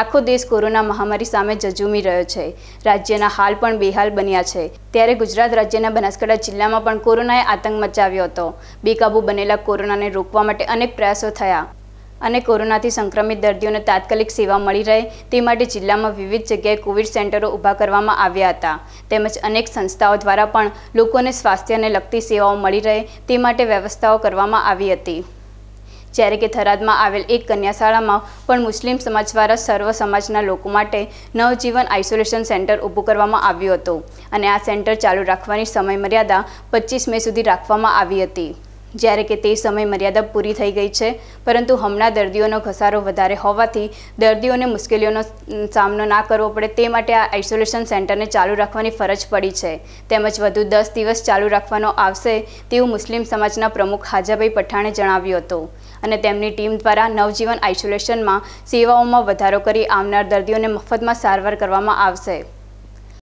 આખો દેશ કોરોના મહામારી સામે જજુમી રહ્યો છે રાજ્યના હાલ પણ બેહાલ બન્યા છે ત્યારે ગુજરાત રાજ્યના બનાસકાંઠા જિલ્લામાં પણ કોરોનાએ આતંક મચાવ્યો હતો બેકાબુ બનેલા કોરોનાને રોકવા માટે અનેક પ્રયાસો થયા અને કોરોનાથી સંક્રમિત દર્દીઓને તાત્કાલિક સેવા મળી રહે તે માટે જિલ્લામાં વિવિધ જગ્યાએ કોવિડ સેન્ટરો ઊભા કરવામાં આવ્યા હતા તેમજ અનેક સંસ્થાઓ દ્વારા પણ લોકોને સ્વાસ્થ્યને લગતી સેવાઓ મળી રહે તે માટે વ્યવસ્થાઓ કરવામાં આવી હતી જ્યારે કે થરાદમાં આવેલ એક કન્યાશાળામાં પણ મુસ્લિમ સમાજ દ્વારા સર્વ સમાજના લોકો માટે નવજીવન આઇસોલેશન સેન્ટર ઊભું કરવામાં આવ્યું હતું અને આ સેન્ટર ચાલુ રાખવાની સમયમર્યાદા પચીસ મે સુધી રાખવામાં આવી હતી જ્યારે કે તે સમય મર્યાદા પૂરી થઈ ગઈ છે પરંતુ હમણાં દર્દીઓનો ઘસારો વધારે હોવાથી દર્દીઓને મુશ્કેલીઓનો સામનો ના કરવો પડે તે માટે આ આઇસોલેશન સેન્ટરને ચાલુ રાખવાની ફરજ પડી છે તેમજ વધુ દસ દિવસ ચાલુ રાખવાનો આવશે તેવું મુસ્લિમ સમાજના પ્રમુખ હાજાભાઈ પઠાણે જણાવ્યું હતું અને તેમની ટીમ દ્વારા નવજીવન આઇસોલેશનમાં સેવાઓમાં વધારો કરી આવનાર દર્દીઓને મફતમાં સારવાર કરવામાં આવશે